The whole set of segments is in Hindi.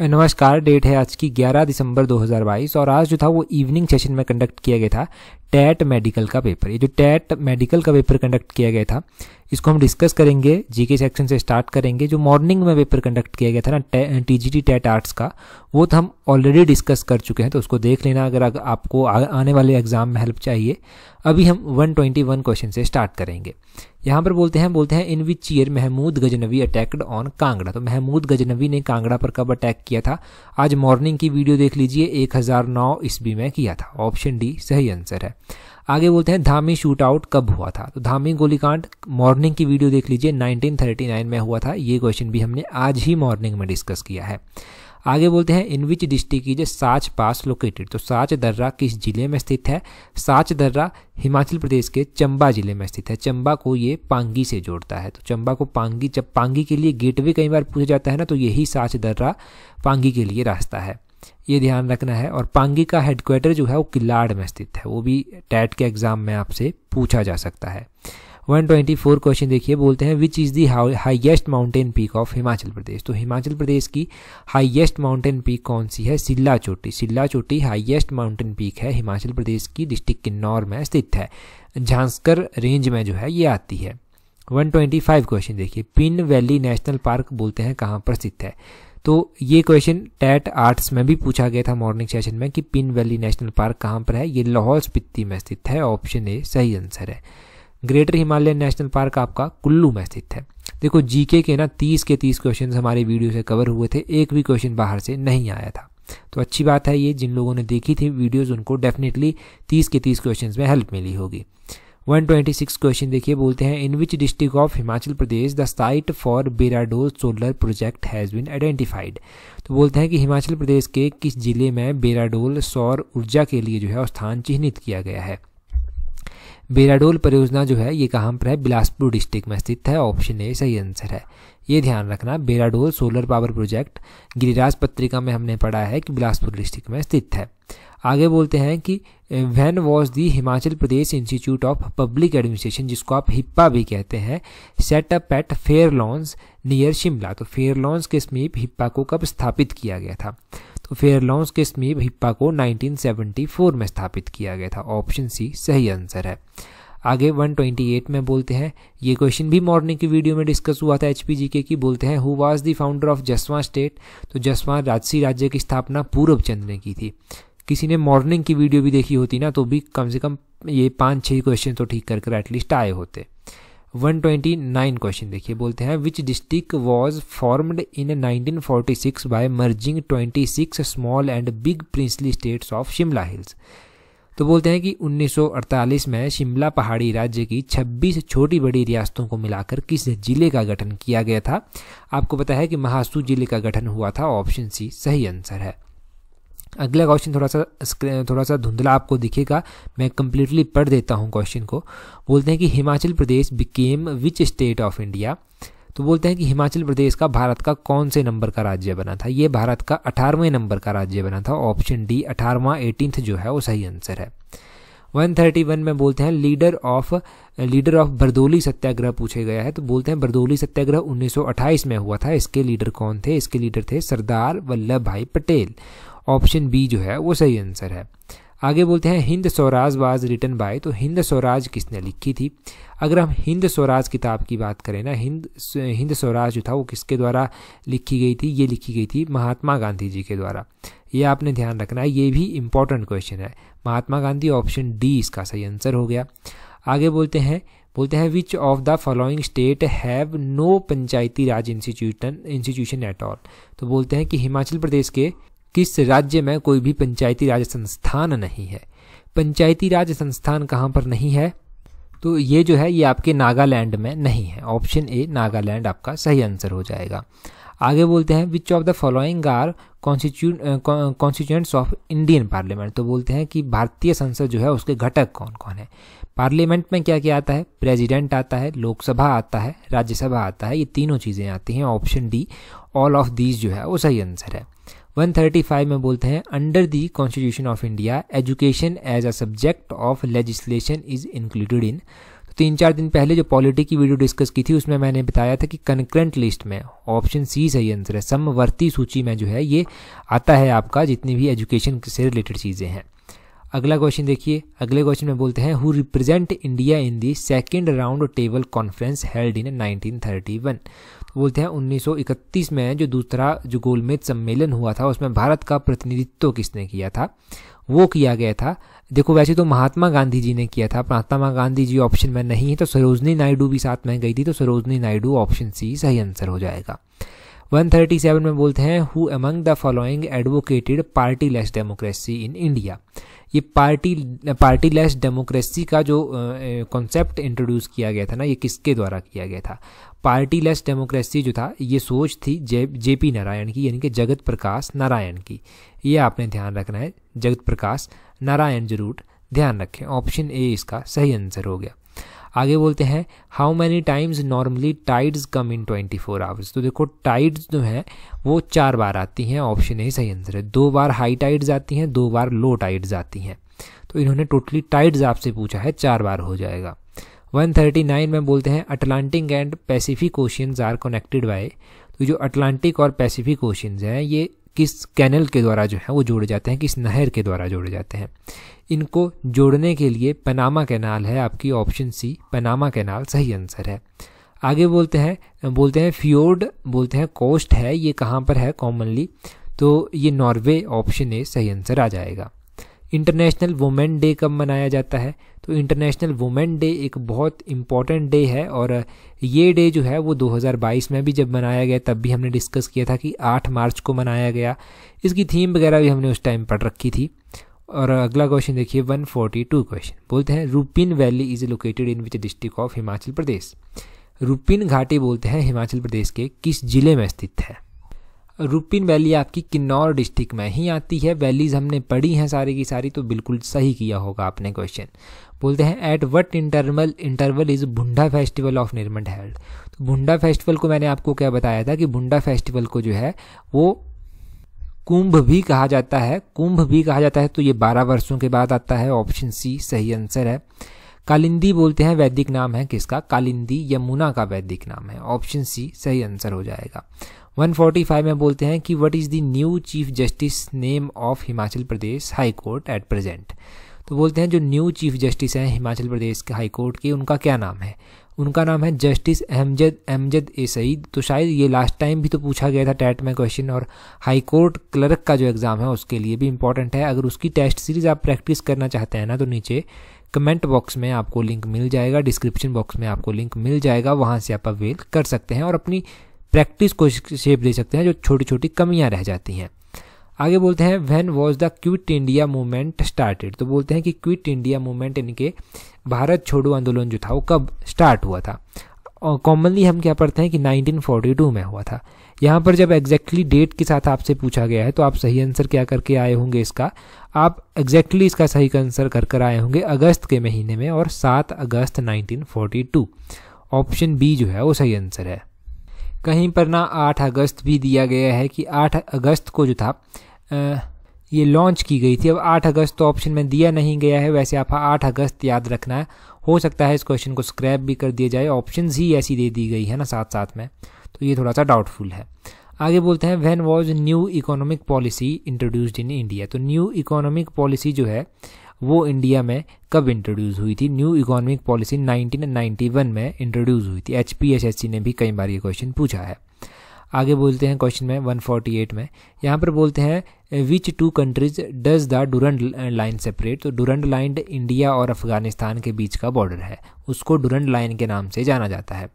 नमस्कार डेट है आज की 11 दिसंबर 2022 और आज जो था वो इवनिंग सेशन में कंडक्ट किया गया था टैट मेडिकल का पेपर ये जो टैट मेडिकल का पेपर कंडक्ट किया गया था इसको हम डिस्कस करेंगे जीके सेक्शन से स्टार्ट करेंगे जो मॉर्निंग में पेपर कंडक्ट किया गया था ना टीजीटी टैट आर्ट्स का वो तो हम ऑलरेडी डिस्कस कर चुके हैं तो उसको देख लेना अगर आपको आने वाले एग्जाम में हेल्प चाहिए अभी हम 121 क्वेश्चन से स्टार्ट करेंगे यहाँ पर बोलते हैं बोलते हैं in which year Mahmud Ghaznavi attacked on Kangra तो महमूद गजनवी ने कांगड़ा पर कब अटैक किया था आज मॉर्निंग की वीडियो देख लीजिए 1009 ईस्वी में किया था ऑप्शन डी सही आंसर है आगे बोलते हैं धामी शूट आउट कब हुआ था तो धामी गोलीकांड मॉर्निंग की वीडियो देख लीजिए 1939 में हुआ था ये क्वेश्चन भी हमने आज ही मॉर्निंग में डिस्कस किया है आगे बोलते हैं in which district is Sach pass located तो साच दर्रा किस जिले में स्थित है साच दर्रा हिमाचल प्रदेश के चंबा जिले में स्थित है चंबा को ये पांगी से जोड़ता है तो चंबा को पांगी जब पांगी के लिए गेटवे कई बार पूछा जाता है ना तो यही साच दर्रा पांगी के लिए रास्ता है ये ध्यान रखना है और पांगी का हेडक्वार्टर जो है वो किलाड़ में स्थित है वो भी टैट के एग्ज़ाम में आपसे पूछा जा सकता है 124 क्वेश्चन देखिए बोलते हैं which is the highest mountain peak of Himachal Pradesh तो हिमाचल प्रदेश की हाइएस्ट माउंटेन पीक कौन सी है सिल्ला चोटी सिल्ला चोटी हाइएस्ट माउंटेन पीक है हिमाचल प्रदेश की डिस्ट्रिक्ट किन्नौर में स्थित है झांसकर रेंज में जो है ये आती है 125 क्वेश्चन देखिए पिन वैली नेशनल पार्क बोलते हैं कहाँ पर स्थित है तो ये क्वेश्चन टैट आर्ट्स में भी पूछा गया था मॉर्निंग सेशन में कि पिन वैली नेशनल पार्क कहाँ पर है ये लाहौल स्पिति में स्थित है ऑप्शन ए सही आंसर है ग्रेटर हिमालयन नेशनल पार्क आपका कुल्लू में स्थित है देखो जीके के ना तीस के तीस क्वेश्चन हमारे वीडियो से कवर हुए थे एक भी क्वेश्चन बाहर से नहीं आया था तो अच्छी बात है ये जिन लोगों ने देखी थी वीडियोज उनको डेफिनेटली तीस के तीस क्वेश्चन में हेल्प मिली होगी 126 क्वेश्चन देखिए बोलते हैं in which district of Himachal Pradesh the site for Beradol solar project has been identified तो बोलते हैं कि हिमाचल प्रदेश के किस जिले में बेराडोल सौर ऊर्जा के लिए जो है स्थान चिन्हित किया गया है बेराडोल परियोजना जो है ये कहाँ पर है बिलासपुर डिस्ट्रिक्ट में स्थित है ऑप्शन ए सही आंसर है ये ध्यान रखना Beradol solar power project Giriraj Patrika में हमने पढ़ा है कि बिलासपुर डिस्ट्रिक्ट में स्थित है आगे बोलते हैं कि when was the Himachal Pradesh institute of public administration जिसको आप हिप्पा भी कहते हैं set up at fair lawns near Shimla तो फेयर लॉन्स के समीप हिप्पा को कब स्थापित किया गया था तो फेयरलॉन्स के समीप हिप्पा को 1974 में स्थापित किया गया था ऑप्शन सी सही आंसर है आगे 128 में बोलते हैं ये क्वेश्चन भी मॉर्निंग की वीडियो में डिस्कस हुआ था एचपीजी के की बोलते हैं who was the founder of Jaswan state तो जसवा राजसी राज्य की स्थापना पूरब चंद ने की थी किसी ने मॉर्निंग की वीडियो भी देखी होती ना तो भी कम से कम ये पाँच छः क्वेश्चन तो ठीक कर कर एटलीस्ट आए होते 129 क्वेश्चन देखिए बोलते हैं which district was formed in 1946 by merging 26 small and big princely states of Shimla hills तो बोलते हैं कि 1948 में शिमला पहाड़ी राज्य की 26 छोटी बड़ी रियासतों को मिलाकर किस जिले का गठन किया गया था आपको पता है कि महासू जिले का गठन हुआ था ऑप्शन सी सही आंसर है अगला क्वेश्चन थोड़ा सा थोड़ा सा धुंधला आपको दिखेगा मैं कंप्लीटली पढ़ देता हूँ क्वेश्चन को बोलते हैं कि Himachal Pradesh became which state of India तो बोलते हैं कि हिमाचल प्रदेश का भारत का कौन से नंबर का राज्य बना था ये भारत का अठारहवें नंबर का राज्य बना था ऑप्शन डी अठारवा एटीनथ जो है वो सही आंसर है 131 में बोलते हैं leader of leader of Bardoli Satyagraha पूछे गया है तो बोलते हैं बरदोली सत्याग्रह 1928 में हुआ था इसके लीडर कौन थे इसके लीडर थे सरदार वल्लभ भाई पटेल ऑप्शन बी जो है वो सही आंसर है आगे बोलते हैं Hind Swaraj was written by तो हिंद स्वराज किसने लिखी थी अगर हम हिंद स्वराज किताब की बात करें ना हिंद हिंद स्वराज जो था वो किसके द्वारा लिखी गई थी ये लिखी गई थी महात्मा गांधी जी के द्वारा ये आपने ध्यान रखना है ये भी इम्पोर्टेंट क्वेश्चन है महात्मा गांधी ऑप्शन डी इसका सही आंसर हो गया आगे बोलते हैं बोलते हैं which of the following state have no panchayati raj institution institution at all तो बोलते हैं कि हिमाचल प्रदेश के किस राज्य में कोई भी पंचायती राज संस्थान नहीं है पंचायती राज संस्थान कहाँ पर नहीं है तो ये जो है ये आपके नागालैंड में नहीं है ऑप्शन ए नागालैंड आपका सही आंसर हो जाएगा आगे बोलते हैं which of the following are constituents of Indian parliament तो बोलते हैं कि भारतीय संसद जो है उसके घटक कौन कौन है पार्लियामेंट में क्या क्या आता है प्रेसिडेंट आता है लोकसभा आता है राज्यसभा आता है ये तीनों चीज़ें आती हैं option D all of these जो है वो सही आंसर है 135 में बोलते हैं under the constitution of India education as a subject of legislation is included in तो तीन चार दिन पहले जो पॉलिटी की वीडियो डिस्कस की थी उसमें मैंने बताया था कि कनकरेंट लिस्ट में ऑप्शन सी सही आंसर है समवर्ती सूची में जो है ये आता है आपका जितनी भी एजुकेशन से रिलेटेड चीज़ें हैं अगला क्वेश्चन देखिए अगले क्वेश्चन में बोलते हैं who represent India in the second round table conference held in 1931 तो बोलते हैं 1931 में जो दूसरा जो गोलमेज सम्मेलन हुआ था उसमें भारत का प्रतिनिधित्व किसने किया था वो किया गया था देखो वैसे तो महात्मा गांधी जी ने किया था महात्मा गांधी जी ऑप्शन में नहीं है तो सरोजनी नायडू भी साथ में गई थी तो सरोजनी नायडू ऑप्शन सी सही आंसर हो जाएगा 137 में बोलते हैं who among the following advocated party less democracy in India ये पार्टी पार्टी लेस डेमोक्रेसी का जो कॉन्सेप्ट इंट्रोड्यूस किया गया था ना ये किसके द्वारा किया गया था पार्टी लेस डेमोक्रेसी जो था ये सोच थी जे जे पी नारायण की यानी कि जगत प्रकाश नारायण की ये आपने ध्यान रखना है जगत प्रकाश नारायण जरूर ध्यान रखें ऑप्शन ए इसका सही आंसर हो गया आगे बोलते हैं how many times normally tides come in twenty four hours तो देखो टाइड्स जो हैं वो चार बार आती हैं ऑप्शन ए सही आंसर है दो बार हाई टाइड्स आती हैं दो बार लो टाइड्स आती हैं तो इन्होंने टोटली टाइड्स आपसे पूछा है चार बार हो जाएगा 139 में बोलते हैं Atlantic and Pacific oceans are connected by तो जो अटलांटिक और पैसिफिक ओशियंस हैं ये किस कैनल के द्वारा जो है वो जोड़े जाते हैं किस नहर के द्वारा जोड़े जाते हैं इनको जोड़ने के लिए पनामा कैनाल है आपकी ऑप्शन सी पनामा कैनाल सही आंसर है आगे बोलते हैं बोलते हैं फ्योर्ड बोलते हैं कोस्ट है ये कहाँ पर है कॉमनली तो ये नॉर्वे ऑप्शन ए सही आंसर आ जाएगा इंटरनेशनल वुमेन डे कब मनाया जाता है तो इंटरनेशनल वुमेन डे एक बहुत इम्पॉर्टेंट डे है और ये डे जो है वो 2022 में भी जब मनाया गया तब भी हमने डिस्कस किया था कि 8 मार्च को मनाया गया इसकी थीम वगैरह भी हमने उस टाइम पढ़ रखी थी और अगला क्वेश्चन देखिए 142 क्वेश्चन बोलते हैं Rupin valley is located in which district of Himachal Pradesh Rupin घाटी बोलते हैं हिमाचल प्रदेश के किस जिले में स्थित है रूपिन वैली आपकी किन्नौर डिस्ट्रिक्ट में ही आती है वैलीज हमने पढ़ी हैं सारी की सारी तो बिल्कुल सही किया होगा आपने क्वेश्चन बोलते हैं at what interval interval is Bhunda festival of Nirmand held तो भुंडा फेस्टिवल को मैंने आपको क्या बताया था कि भुंडा फेस्टिवल को जो है वो कुंभ भी कहा जाता है कुंभ भी कहा जाता है तो ये बारह वर्षों के बाद आता है ऑप्शन सी सही आंसर है कालिंदी बोलते हैं वैदिक नाम है किसका कालिंदी यमुना का वैदिक नाम है ऑप्शन सी सही आंसर हो जाएगा 145 में बोलते हैं कि what is the new chief justice name of Himachal Pradesh high court at present तो बोलते हैं जो न्यू चीफ जस्टिस हैं हिमाचल प्रदेश के हाई कोर्ट के उनका क्या नाम है उनका नाम है जस्टिस अहमजद अहमजद ए सईद तो शायद ये लास्ट टाइम भी तो पूछा गया था टैट में क्वेश्चन और हाई कोर्ट क्लर्क का जो एग्ज़ाम है उसके लिए भी इंपॉर्टेंट है अगर उसकी टेस्ट सीरीज़ आप प्रैक्टिस करना चाहते हैं ना तो नीचे कमेंट बॉक्स में आपको लिंक मिल जाएगा डिस्क्रिप्शन बॉक्स में आपको लिंक मिल जाएगा वहाँ से आप अवेल कर सकते हैं और अपनी प्रैक्टिस को शेप दे सकते हैं जो छोटी छोटी कमियाँ रह जाती हैं आगे बोलते हैं when was the quit India movement started तो बोलते हैं कि क्विट इंडिया मूवमेंट इनके भारत छोड़ो आंदोलन जो था वो कब स्टार्ट हुआ था और कॉमनली हम क्या पढ़ते हैं कि 1942 में हुआ था यहाँ पर जब एग्जैक्टली डेट के साथ आपसे पूछा गया है तो आप सही आंसर क्या करके आए होंगे इसका आप एग्जैक्टली exactly इसका सही आंसर कर कर आए होंगे अगस्त के महीने में और सात अगस्त नाइनटीन ऑप्शन बी जो है वो सही आंसर है कहीं पर ना आठ अगस्त भी दिया गया है कि आठ अगस्त को जो था ये लॉन्च की गई थी अब आठ अगस्त तो ऑप्शन में दिया नहीं गया है वैसे आप आठ अगस्त याद रखना है हो सकता है इस क्वेश्चन को स्क्रैप भी कर दिया जाए ऑप्शन ही ऐसी दे दी गई है ना साथ साथ में तो ये थोड़ा सा डाउटफुल है आगे बोलते हैं when was new economic policy introduced in India तो न्यू इकोनॉमिक पॉलिसी जो है वो इंडिया में कब इंट्रोड्यूस हुई थी न्यू इकोनॉमिक पॉलिसी 1991 में इंट्रोड्यूस हुई थी एच ने भी कई बार ये क्वेश्चन पूछा है आगे बोलते हैं क्वेश्चन में 148 में यहाँ पर बोलते हैं which two countries does the Durand line separate तो डुरंड लाइन इंडिया और अफगानिस्तान के बीच का बॉर्डर है उसको डुरंड लाइन के नाम से जाना जाता है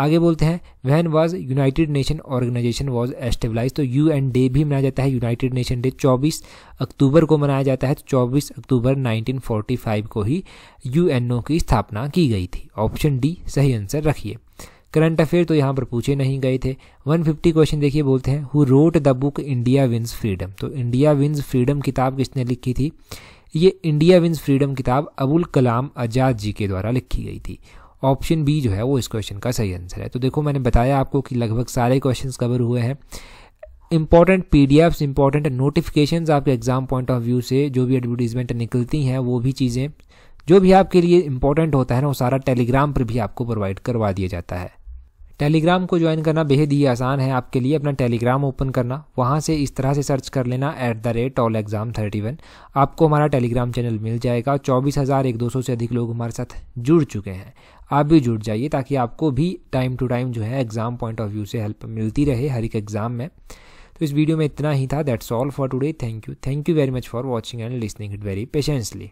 आगे बोलते हैं when was United Nation organization was established तो यू एन डे भी मनाया जाता है यूनाइटेड नेशन डे 24 अक्टूबर को मनाया जाता है तो 24 अक्टूबर 1945 को ही यू की स्थापना की गई थी ऑप्शन डी सही आंसर रखिए करंट अफेयर तो यहाँ पर पूछे नहीं गए थे 150 क्वेश्चन देखिए बोलते हैं who wrote the book India wins freedom तो इंडिया विन्स फ्रीडम किताब किसने लिखी थी ये इंडिया विंस फ्रीडम किताब अबुल कलाम आज़ाद जी के द्वारा लिखी गई थी ऑप्शन बी जो है वो इस क्वेश्चन का सही आंसर है तो देखो मैंने बताया आपको कि लगभग सारे क्वेश्चन कवर हुए हैं important P D Fs important notification आपके एग्जाम पॉइंट ऑफ व्यू से जो भी एडवर्टीजमेंट निकलती हैं वो भी चीज़ें जो भी आपके लिए इंपॉर्टेंट होता है ना वो सारा टेलीग्राम पर भी आपको प्रोवाइड करवा दिया जाता है टेलीग्राम को ज्वाइन करना बेहद ही आसान है आपके लिए अपना टेलीग्राम ओपन करना वहाँ से इस तरह से सर्च कर लेना at the rate all exam thirty one आपको हमारा टेलीग्राम चैनल मिल जाएगा चौबीस हज़ार एक दो सौ से अधिक लोग हमारे साथ जुड़ चुके हैं आप भी जुड़ जाइए ताकि आपको भी टाइम टू टाइम जो है एग्ज़ाम पॉइंट ऑफ व्यू से हेल्प मिलती रहे हर एक एग्ज़ाम में तो इस वीडियो में इतना ही था that's all for today thank you thank you very much for watching and listening it very patiently